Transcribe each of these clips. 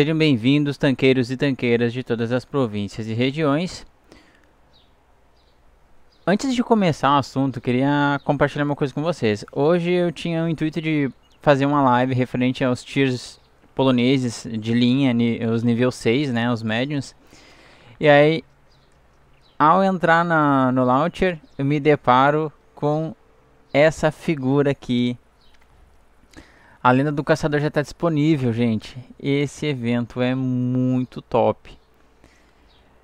Sejam bem-vindos, tanqueiros e tanqueiras de todas as províncias e regiões. Antes de começar o assunto, queria compartilhar uma coisa com vocês. Hoje eu tinha o intuito de fazer uma live referente aos tiers poloneses de linha, os nível 6, né, os médios. E aí, ao entrar na, no launcher, eu me deparo com essa figura aqui a Lenda do Caçador já está disponível, gente. Esse evento é muito top.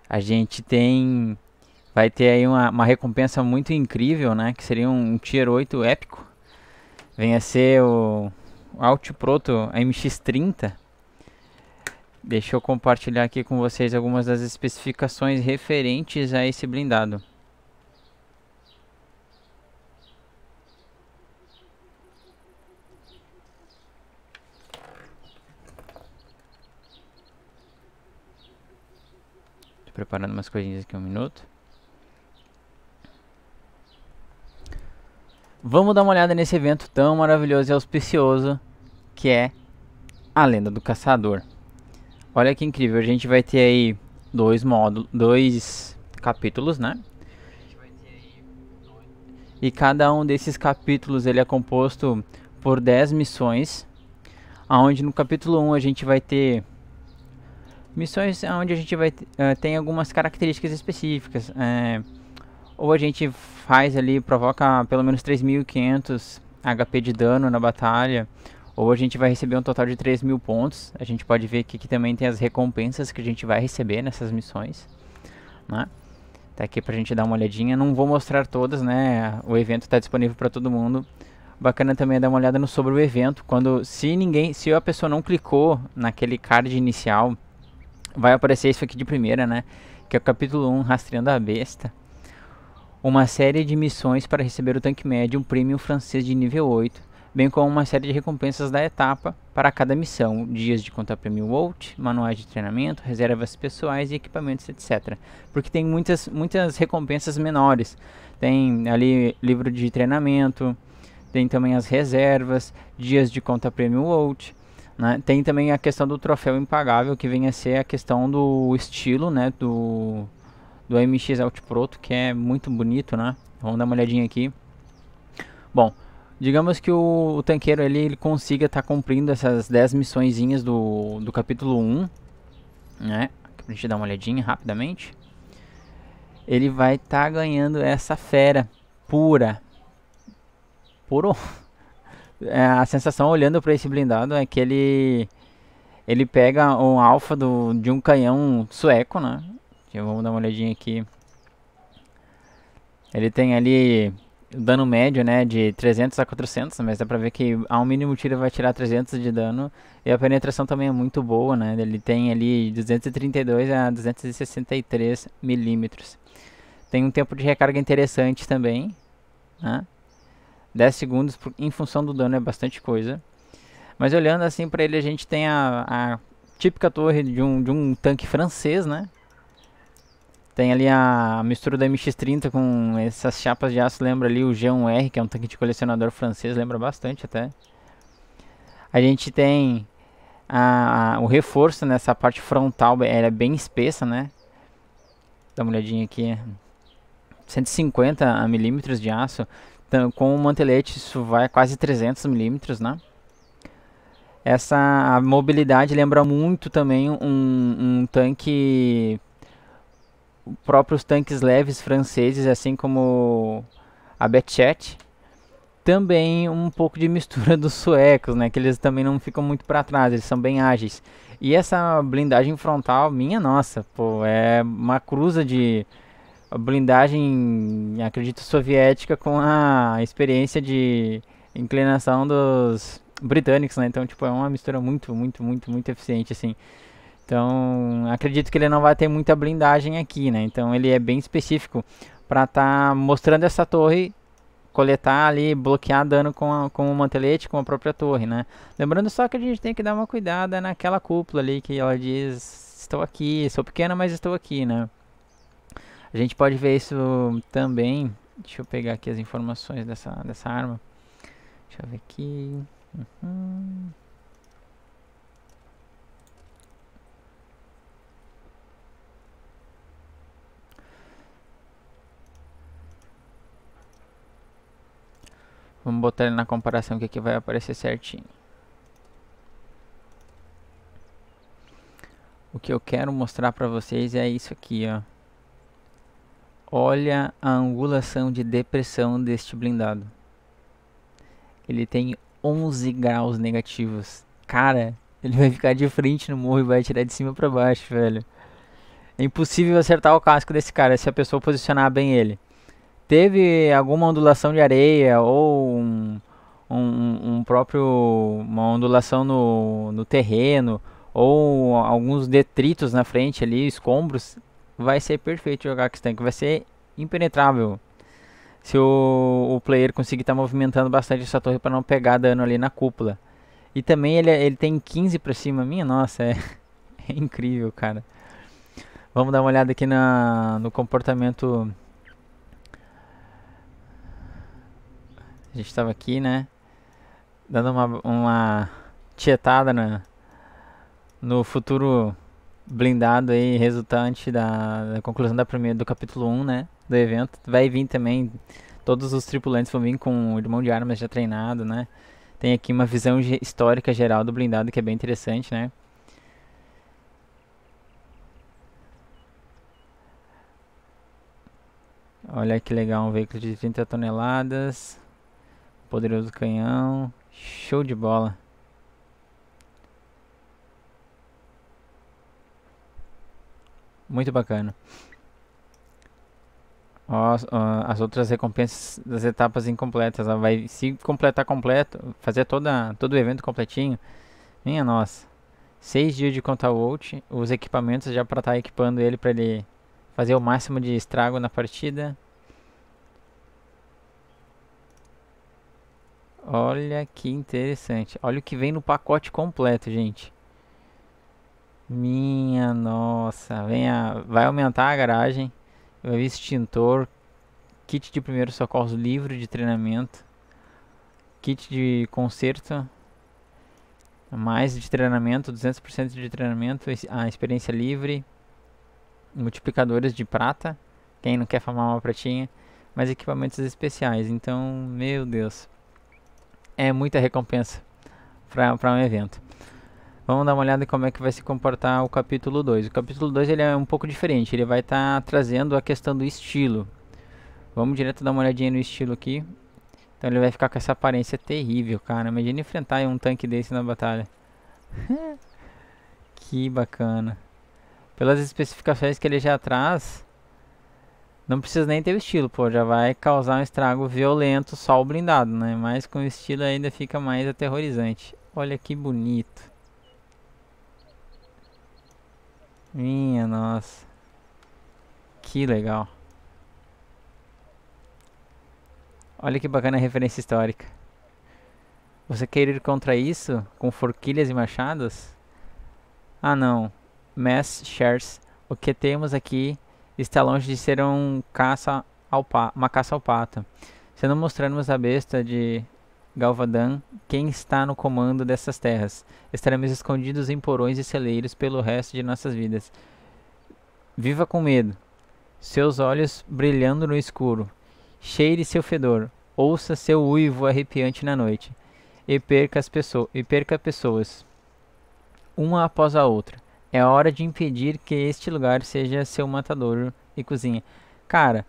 A gente tem. Vai ter aí uma, uma recompensa muito incrível, né? Que seria um, um Tier 8 épico. Venha ser o Proto MX30. Deixa eu compartilhar aqui com vocês algumas das especificações referentes a esse blindado. preparando umas coisinhas aqui um minuto. Vamos dar uma olhada nesse evento tão maravilhoso e auspicioso que é a Lenda do Caçador. Olha que incrível, a gente vai ter aí dois módulos, dois capítulos, né? E cada um desses capítulos ele é composto por 10 missões, aonde no capítulo 1 um a gente vai ter Missões onde a gente vai uh, tem algumas características específicas. É, ou a gente faz ali, provoca pelo menos 3.500 HP de dano na batalha, ou a gente vai receber um total de 3.000 pontos. A gente pode ver que aqui também tem as recompensas que a gente vai receber nessas missões. Né? Tá aqui pra gente dar uma olhadinha. Não vou mostrar todas, né? O evento está disponível para todo mundo. Bacana também é dar uma olhada no sobre o evento. Quando se ninguém, se a pessoa não clicou naquele card inicial vai aparecer isso aqui de primeira, né? Que é o capítulo 1, Rastreando a Besta. Uma série de missões para receber o tanque médio, um prêmio francês de nível 8, bem como uma série de recompensas da etapa para cada missão, dias de conta prêmio Volt, manuais de treinamento, reservas pessoais e equipamentos, etc. Porque tem muitas, muitas recompensas menores. Tem ali livro de treinamento, tem também as reservas, dias de conta prêmio Volt, né? Tem também a questão do troféu impagável, que vem a ser a questão do estilo né? do, do MX Outproto, Proto, que é muito bonito. Né? Vamos dar uma olhadinha aqui. Bom, digamos que o, o tanqueiro ele, ele consiga estar tá cumprindo essas 10 missõezinhas do, do capítulo 1. Né? pra gente dar uma olhadinha rapidamente. Ele vai estar tá ganhando essa fera pura. por é, a sensação olhando para esse blindado é que ele ele pega um alfa do, de um canhão sueco, né? vamos dar uma olhadinha aqui. Ele tem ali dano médio, né, de 300 a 400, mas dá pra ver que ao um mínimo tiro vai tirar 300 de dano. E a penetração também é muito boa, né, ele tem ali 232 a 263 milímetros. Tem um tempo de recarga interessante também, né. 10 segundos em função do dano é bastante coisa. Mas olhando assim para ele, a gente tem a, a, típica torre de um, de um tanque francês, né? Tem ali a mistura da MX-30 com essas chapas de aço, lembra ali o G1R, que é um tanque de colecionador francês, lembra bastante até. A gente tem a, a, o reforço nessa parte frontal, ela é bem espessa, né? Dá uma olhadinha aqui. 150 milímetros de aço. Então, com o mantelete isso vai quase 300 milímetros, né? Essa mobilidade lembra muito também um, um tanque, próprios tanques leves franceses, assim como a Betchet. Também um pouco de mistura dos suecos, né? Que eles também não ficam muito para trás, eles são bem ágeis. E essa blindagem frontal, minha nossa, pô, é uma cruza de a blindagem, acredito, soviética com a experiência de inclinação dos britânicos, né? Então, tipo, é uma mistura muito, muito, muito, muito eficiente, assim. Então, acredito que ele não vai ter muita blindagem aqui, né? Então, ele é bem específico para estar tá mostrando essa torre coletar ali, bloquear dano com, a, com o mantelete, com a própria torre, né? Lembrando só que a gente tem que dar uma cuidada naquela cúpula ali que ela diz: Estou aqui, sou pequena, mas estou aqui, né? A gente pode ver isso também. Deixa eu pegar aqui as informações dessa, dessa arma. Deixa eu ver aqui. Uhum. Vamos botar ele na comparação que aqui vai aparecer certinho. O que eu quero mostrar para vocês é isso aqui, ó. Olha a angulação de depressão deste blindado. Ele tem 11 graus negativos. Cara, ele vai ficar de frente no morro e vai atirar de cima para baixo, velho. É impossível acertar o casco desse cara se a pessoa posicionar bem ele. Teve alguma ondulação de areia ou um, um, um próprio uma ondulação no, no terreno ou alguns detritos na frente ali, escombros, vai ser perfeito jogar com esse tanque, vai ser impenetrável. Se o, o player conseguir estar tá movimentando bastante essa torre para não pegar dano ali na cúpula. E também ele, é, ele tem 15 para cima, minha nossa, é, é, incrível, cara. Vamos dar uma olhada aqui na, no comportamento... A gente estava aqui, né? Dando uma, uma tietada na, no futuro blindado aí, resultante da, da conclusão da primeira, do capítulo 1, né? Do evento. Vai vir também, todos os tripulantes vão vir com o irmão de armas já treinado, né? Tem aqui uma visão histórica geral do blindado que é bem interessante, né? Olha que legal, um veículo de 30 toneladas, poderoso canhão, show de bola. Muito bacana. Ó, as outras recompensas das etapas incompletas. vai se completar completo, fazer toda, todo o evento completinho. Minha nossa. Seis dias de conta out, os equipamentos já para estar tá equipando ele para ele fazer o máximo de estrago na partida. Olha que interessante. Olha o que vem no pacote completo, gente. Minha nossa, vem a, vai aumentar a garagem, vai vir extintor, kit de primeiros socorros, livro de treinamento, kit de conserto, mais de treinamento, 200% de treinamento, a experiência livre, multiplicadores de prata, quem não quer formar uma pratinha, mais equipamentos especiais. Então, meu Deus, é muita recompensa para um evento. Vamos dar uma olhada em como é que vai se comportar o capítulo 2. O capítulo 2 ele é um pouco diferente, ele vai estar tá trazendo a questão do estilo. Vamos direto dar uma olhadinha no estilo aqui. Então ele vai ficar com essa aparência terrível, cara. Imagina enfrentar um tanque desse na batalha. que bacana. Pelas especificações que ele já traz, não precisa nem ter o estilo, pô. Já vai causar um estrago violento só o blindado, né? Mas com o estilo ainda fica mais aterrorizante. Olha que bonito. Minha nossa. Que legal. Olha que bacana a referência histórica. Você quer ir contra isso? Com forquilhas e machados? Ah não. Mass shares. O que temos aqui está longe de ser um caça ao uma caça ao pato. Se não mostrarmos a besta de Galvadan quem está no comando dessas terras. Estaremos escondidos em porões e celeiros pelo resto de nossas vidas. Viva com medo, seus olhos brilhando no escuro. Cheire seu fedor, ouça seu uivo arrepiante na noite. E perca, as pessoas, e perca pessoas, uma após a outra. É hora de impedir que este lugar seja seu matadouro e cozinha. Cara,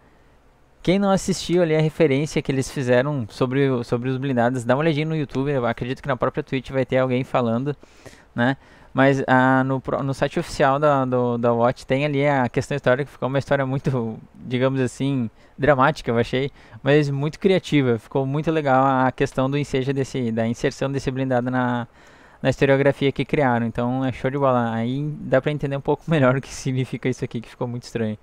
quem não assistiu ali a referência que eles fizeram sobre, sobre os blindados, dá uma olhadinha no YouTube. Eu acredito que na própria Twitch vai ter alguém falando, né? Mas ah, no, no site oficial da, do, da Watch tem ali a questão histórica, que ficou uma história muito, digamos assim, dramática, eu achei, mas muito criativa. Ficou muito legal a questão do ensejo desse, da inserção desse blindado na, na historiografia que criaram. Então é show de bola. Aí dá pra entender um pouco melhor o que significa isso aqui, que ficou muito estranho.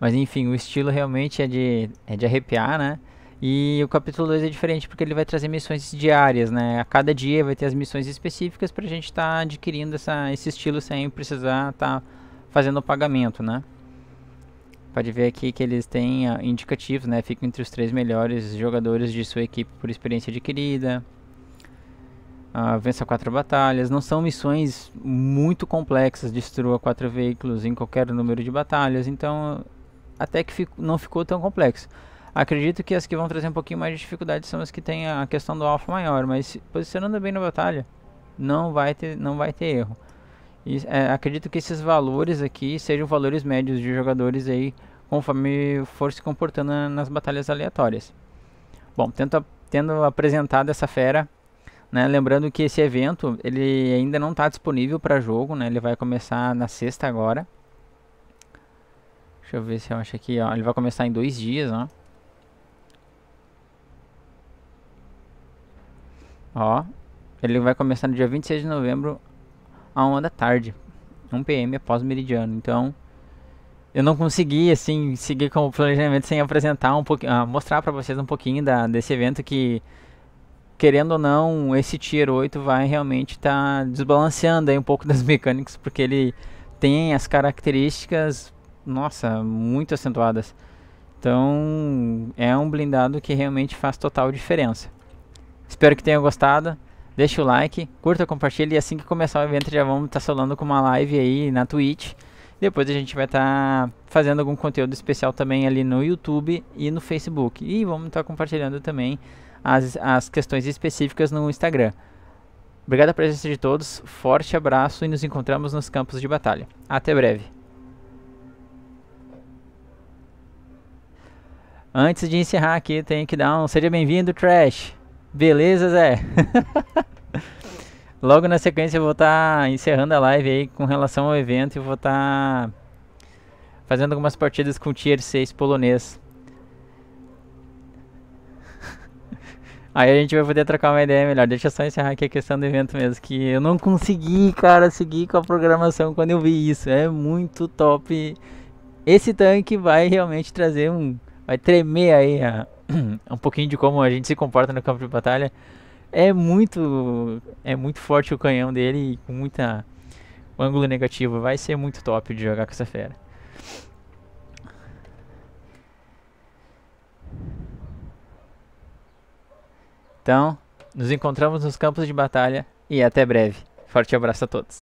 Mas enfim, o estilo realmente é de, é de arrepiar, né? E o capítulo 2 é diferente porque ele vai trazer missões diárias, né? A cada dia vai ter as missões específicas para a gente estar tá adquirindo essa, esse estilo sem precisar estar tá fazendo o pagamento, né? Pode ver aqui que eles têm ah, indicativos, né? Ficam entre os três melhores jogadores de sua equipe por experiência adquirida. Uh, vença quatro batalhas. Não são missões muito complexas. Destrua quatro veículos em qualquer número de batalhas. Então até que não ficou tão complexo. Acredito que as que vão trazer um pouquinho mais de dificuldade são as que têm a questão do alfa maior, mas posicionando bem na batalha, não vai ter, não vai ter erro. E, é, acredito que esses valores aqui sejam valores médios de jogadores aí, conforme for se comportando nas batalhas aleatórias. Bom, tento, tendo apresentado essa fera, né, lembrando que esse evento ele ainda não está disponível para jogo, né, ele vai começar na sexta agora. Deixa eu ver se eu acho aqui, ó. Ele vai começar em dois dias, ó. Ó. Ele vai começar no dia 26 de novembro, a uma da tarde. 1 pm após meridiano. Então, eu não consegui, assim, seguir com o planejamento sem apresentar um pouquinho, ah, mostrar para vocês um pouquinho da, desse evento que, querendo ou não, esse Tier 8 vai realmente estar tá desbalanceando aí um pouco das mecânicas, porque ele tem as características nossa, muito acentuadas. Então, é um blindado que realmente faz total diferença. Espero que tenham gostado. Deixa o like, curta, compartilha e assim que começar o evento já vamos estar tá solando com uma live aí na Twitch. Depois a gente vai estar tá fazendo algum conteúdo especial também ali no YouTube e no Facebook. E vamos estar tá compartilhando também as, as questões específicas no Instagram. Obrigado pela presença de todos, forte abraço e nos encontramos nos campos de batalha. Até breve. Antes de encerrar aqui, tem que dar um seja bem-vindo, Trash. Beleza, Zé? Logo na sequência eu vou estar tá encerrando a live aí com relação ao evento e vou estar tá fazendo algumas partidas com o Tier 6 polonês. Aí a gente vai poder trocar uma ideia melhor. Deixa eu só encerrar aqui a questão do evento mesmo, que eu não consegui, cara, seguir com a programação quando eu vi isso. É muito top. Esse tanque vai realmente trazer um vai tremer aí a, um pouquinho de como a gente se comporta no campo de batalha. É muito, é muito forte o canhão dele e com muita um ângulo negativo. Vai ser muito top de jogar com essa fera. Então, nos encontramos nos campos de batalha e até breve. Forte abraço a todos.